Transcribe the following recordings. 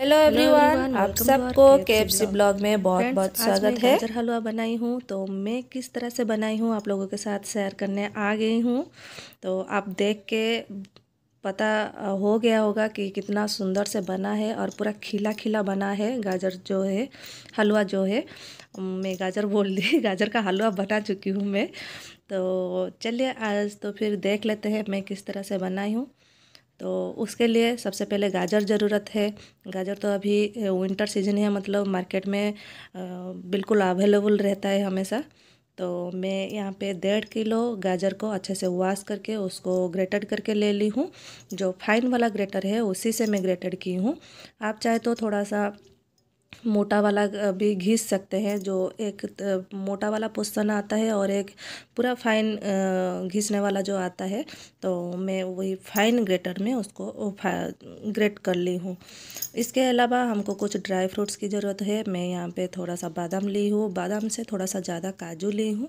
hello everyone आप सबको KFC blog में बहुत बहुत स्वागत है गाजर हलवा बनाई हूँ तो मैं किस तरह से बनाई हूँ आप लोगों के साथ शेयर करने आ गई हूँ तो आप देख के पता हो गया होगा कि कितना सुंदर से बना है और पूरा खिला खिला बना है गाजर जो है हलवा जो है मैं गाजर बोल दी गाजर का हलवा बना चुकी हूँ मैं तो चलिए आज तो फिर देख लेते हैं मैं किस तरह से बनाई हूँ तो उसके लिए सबसे पहले गाजर ज़रूरत है गाजर तो अभी विंटर सीजन है मतलब मार्केट में बिल्कुल अवेलेबल रहता है हमेशा तो मैं यहाँ पे डेढ़ किलो गाजर को अच्छे से वाश करके उसको ग्रेटेड करके ले ली हूँ जो फाइन वाला ग्रेटर है उसी से मैं ग्रेटेड की हूँ आप चाहे तो थोड़ा सा मोटा वाला भी घिस सकते हैं जो एक मोटा वाला पोस्तन आता है और एक पूरा फाइन घिसने वाला जो आता है तो मैं वही फाइन ग्रेटर में उसको ग्रेट कर ली हूँ इसके अलावा हमको कुछ ड्राई फ्रूट्स की ज़रूरत है मैं यहाँ पे थोड़ा सा बादाम ली हूँ बादाम से थोड़ा सा ज़्यादा काजू ली हूँ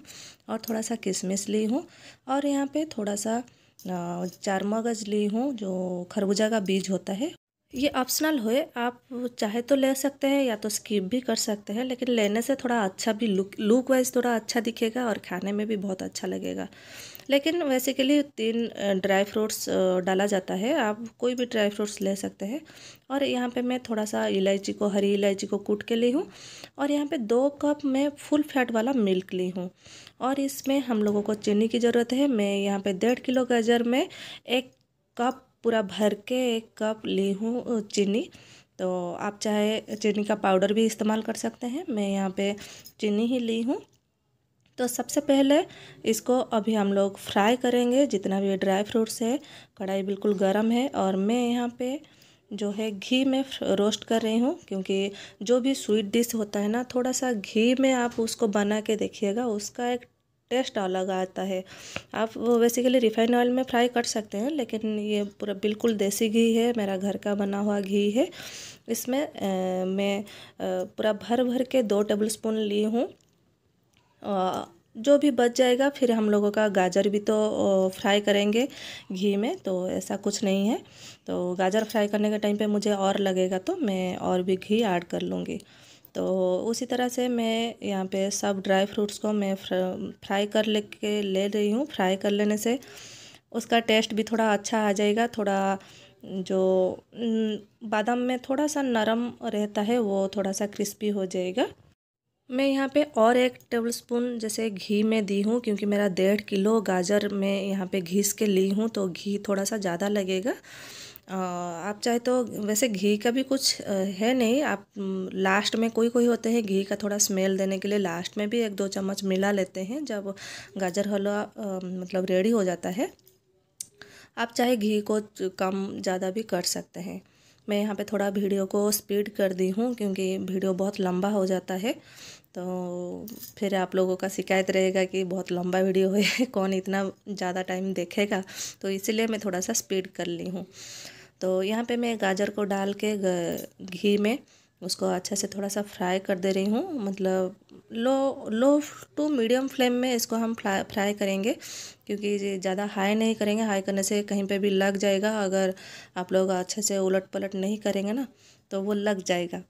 और थोड़ा सा किशमिश ली हूँ और यहाँ पर थोड़ा सा चार मगज़ ली हूँ जो खरबूजा का बीज होता है ये ऑप्शनल हो आप चाहे तो ले सकते हैं या तो स्किप भी कर सकते हैं लेकिन लेने से थोड़ा अच्छा भी लुक लुक वाइज थोड़ा अच्छा दिखेगा और खाने में भी बहुत अच्छा लगेगा लेकिन वैसे के लिए तीन ड्राई फ्रूट्स डाला जाता है आप कोई भी ड्राई फ्रूट्स ले सकते हैं और यहाँ पे मैं थोड़ा सा इलायची को हरी इलायची को कूट के ली हूँ और यहाँ पे दो कप मैं फुल फैट वाला मिल्क ली हूँ और इसमें हम लोगों को चीनी की ज़रूरत है मैं यहाँ पे डेढ़ किलो गाजर में एक कप पूरा भर के एक कप ली हूँ चीनी तो आप चाहे चीनी का पाउडर भी इस्तेमाल कर सकते हैं मैं यहाँ पे चीनी ही ली हूँ तो सबसे पहले इसको अभी हम लोग फ्राई करेंगे जितना भी ड्राई फ्रूट्स है कढ़ाई बिल्कुल गर्म है और मैं यहाँ पे जो है घी में रोस्ट कर रही हूँ क्योंकि जो भी स्वीट डिश होता है ना थोड़ा सा घी में आप उसको बना के देखिएगा उसका एक टेस्ट अलग आता है आप बेसिकली रिफाइंड ऑयल में फ्राई कर सकते हैं लेकिन ये पूरा बिल्कुल देसी घी है मेरा घर का बना हुआ घी है इसमें आ, मैं पूरा भर भर के दो टेबल स्पून ली हूँ जो भी बच जाएगा फिर हम लोगों का गाजर भी तो फ्राई करेंगे घी में तो ऐसा कुछ नहीं है तो गाजर फ्राई करने के टाइम पे मुझे और लगेगा तो मैं और भी घी ऐड कर लूँगी तो उसी तरह से मैं यहाँ पे सब ड्राई फ्रूट्स को मैं फ्राई कर ले के ले रही हूँ फ्राई कर लेने से उसका टेस्ट भी थोड़ा अच्छा आ जाएगा थोड़ा जो हम्म, बादाम में थोड़ा सा नरम रहता है वो थोड़ा सा क्रिस्पी हो जाएगा मैं यहाँ पे और एक टेबल स्पून जैसे घी में दी हूँ क्योंकि मेरा डेढ़ किलो गाजर में यहाँ पे घीस के ली हूँ तो घी थोड़ा सा ज़्यादा लगेगा आप चाहे तो वैसे घी का भी कुछ है नहीं आप लास्ट में कोई कोई होते हैं घी का थोड़ा स्मेल देने के लिए लास्ट में भी एक दो चम्मच मिला लेते हैं जब गाजर हलवा मतलब रेडी हो जाता है आप चाहे घी को कम ज़्यादा भी कर सकते हैं मैं यहाँ पे थोड़ा वीडियो को स्पीड कर दी हूँ क्योंकि वीडियो बहुत लंबा हो जाता है तो फिर आप लोगों का शिकायत रहेगा कि बहुत लंबा वीडियो है कौन इतना ज़्यादा टाइम देखेगा तो इसीलिए मैं थोड़ा सा स्पीड कर ली हूँ तो यहाँ पे मैं गाजर को डाल के घी में उसको अच्छे से थोड़ा सा फ्राई कर दे रही हूँ मतलब low low to medium flame में इसको हम फ्राई फ्राई करेंगे क्योंकि ज़्यादा हाई नहीं करेंगे हाई करने से कहीं पे भी लग जाएगा अगर आप लोग अच्छे से उलट पलट नहीं करेंगे ना तो वो लग जाएगा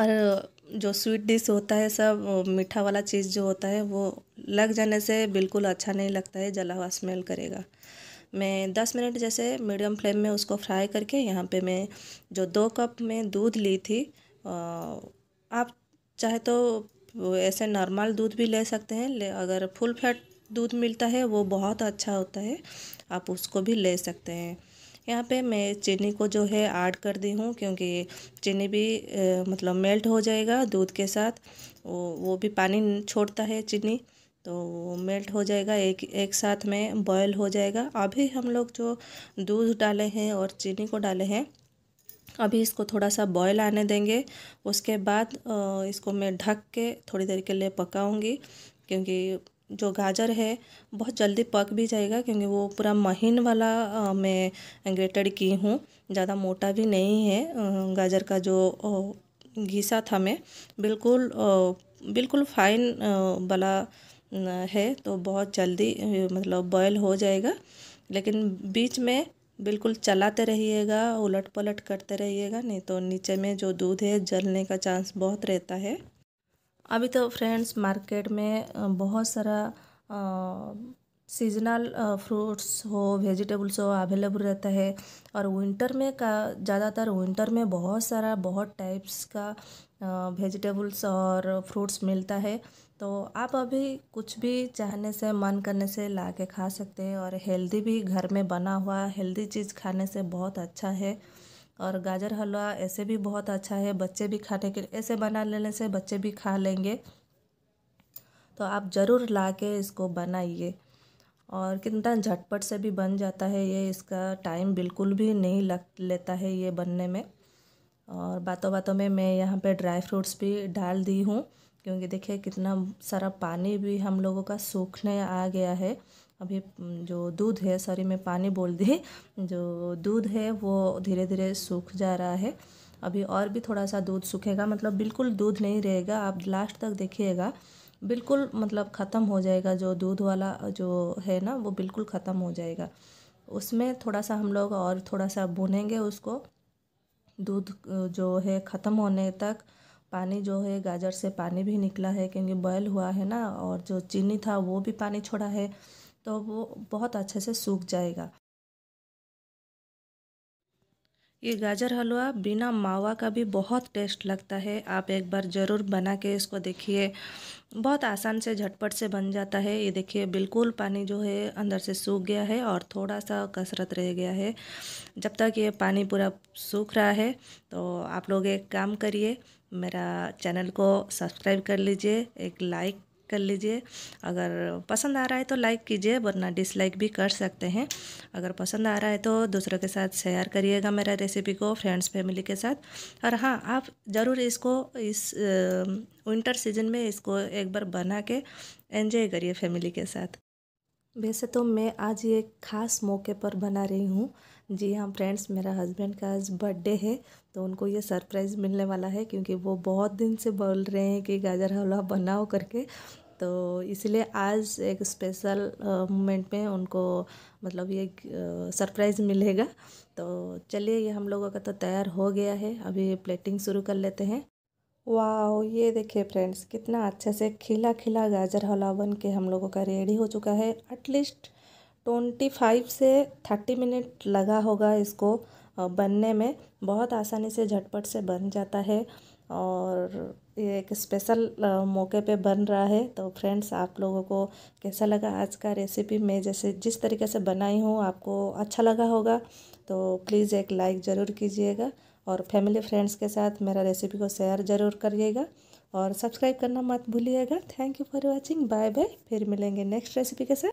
और जो स्वीट डिश होता है सब मीठा वाला चीज़ जो होता है वो लग जाने से बिल्कुल अच्छा नहीं लगता है जला हुआ स्मेल करेगा मैं 10 मिनट जैसे मीडियम फ्लेम में उसको फ्राई करके यहाँ पे मैं जो दो कप में दूध ली थी आप चाहे तो ऐसे नॉर्मल दूध भी ले सकते हैं ले अगर फुल फैट दूध मिलता है वो बहुत अच्छा होता है आप उसको भी ले सकते हैं यहाँ पे मैं चीनी को जो है ऐड कर दी हूँ क्योंकि चीनी भी ए, मतलब मेल्ट हो जाएगा दूध के साथ वो वो भी पानी छोड़ता है चीनी तो वो मेल्ट हो जाएगा एक एक साथ में बॉयल हो जाएगा अभी हम लोग जो दूध डाले हैं और चीनी को डाले हैं अभी इसको थोड़ा सा बॉयल आने देंगे उसके बाद इसको मैं ढक के थोड़ी देर के लिए पकाऊंगी क्योंकि जो गाजर है बहुत जल्दी पक भी जाएगा क्योंकि वो पूरा महीन वाला मैं ग्रेटेड की हूँ ज़्यादा मोटा भी नहीं है गाजर का जो घिसा था मैं बिल्कुल बिल्कुल फाइन वाला है तो बहुत जल्दी मतलब बॉयल हो जाएगा लेकिन बीच में बिल्कुल चलाते रहिएगा उलट पलट करते रहिएगा नहीं तो नीचे में जो दूध है जलने का चांस बहुत रहता है अभी तो फ्रेंड्स मार्केट में बहुत सारा सीजनल फ्रूट्स हो वेजिटेबल्स हो अवेलेबल रहता है और विंटर में का ज़्यादातर विंटर में बहुत सारा बहुत टाइप्स का वेजिटेबल्स और फ्रूट्स मिलता है तो आप अभी कुछ भी चाहने से मन करने से ला के खा सकते हैं और हेल्दी भी घर में बना हुआ हेल्दी चीज़ खाने से बहुत अच्छा है और गाजर हलवा ऐसे भी बहुत अच्छा है बच्चे भी खाने के लिए ऐसे बना लेने से बच्चे भी खा लेंगे तो आप ज़रूर ला के इसको बनाइए और कितना झटपट से भी बन जाता है ये इसका टाइम बिल्कुल भी नहीं लग लेता है ये बनने में और बातों बातों में मैं यहाँ पे ड्राई फ्रूट्स भी डाल दी हूँ क्योंकि देखिए कितना सारा पानी भी हम लोगों का सूखने आ गया है अभी जो दूध है सॉरी मैं पानी बोल दी जो दूध है वो धीरे धीरे सूख जा रहा है अभी और भी थोड़ा सा दूध सूखेगा मतलब बिल्कुल दूध नहीं रहेगा आप लास्ट तक देखिएगा बिल्कुल मतलब ख़त्म हो जाएगा जो दूध वाला जो है ना वो बिल्कुल ख़त्म हो जाएगा उसमें थोड़ा सा हम लोग और थोड़ा सा भुनेंगे उसको दूध जो है ख़त्म होने तक पानी जो है गाजर से पानी भी निकला है क्योंकि बॉयल हुआ है ना और जो चीनी था वो भी पानी छोड़ा है तो वो बहुत अच्छे से सूख जाएगा ये गाजर हलवा बिना मावा का भी बहुत टेस्ट लगता है आप एक बार ज़रूर बना के इसको देखिए बहुत आसान से झटपट से बन जाता है ये देखिए बिल्कुल पानी जो है अंदर से सूख गया है और थोड़ा सा कसरत रह गया है जब तक ये पानी पूरा सूख रहा है तो आप लोग एक काम करिए मेरा चैनल को सब्सक्राइब कर लीजिए एक लाइक कर लीजिए अगर पसंद आ रहा है तो लाइक कीजिए वरना डिसलाइक भी कर सकते हैं अगर पसंद आ रहा है तो दूसरों के साथ शेयर करिएगा मेरा रेसिपी को फ्रेंड्स फैमिली के साथ और हाँ आप ज़रूर इसको इस विंटर सीजन में इसको एक बार बना के एंजॉय करिए फैमिली के साथ वैसे तो मैं आज ये खास मौके पर बना रही हूँ जी हाँ फ्रेंड्स मेरा हस्बैंड का आज बर्थडे है तो उनको ये सरप्राइज़ मिलने वाला है क्योंकि वो बहुत दिन से बोल रहे हैं कि गाजर हलवा बनाओ करके तो इसलिए आज एक स्पेशल मोमेंट में उनको मतलब ये सरप्राइज़ मिलेगा तो चलिए ये हम लोगों का तो तैयार हो गया है अभी प्लेटिंग शुरू कर लेते हैं वाह ये देखिए फ्रेंड्स कितना अच्छे से खिला खिला गाजर हलवा बन के हम लोगों का रेडी हो चुका है एटलीस्ट ट्वेंटी फाइव से थर्टी मिनट लगा होगा इसको बनने में बहुत आसानी से झटपट से बन जाता है और ये एक स्पेशल मौके पे बन रहा है तो फ्रेंड्स आप लोगों को कैसा लगा आज का रेसिपी मैं जैसे जिस तरीके से बनाई हूँ आपको अच्छा लगा होगा तो प्लीज़ एक लाइक ज़रूर कीजिएगा और फैमिली फ्रेंड्स के साथ मेरा रेसिपी को शेयर ज़रूर करिएगा और सब्सक्राइब करना मत भूलिएगा thank you for watching bye bye फिर मिलेंगे नेक्स्ट रेसिपी के साथ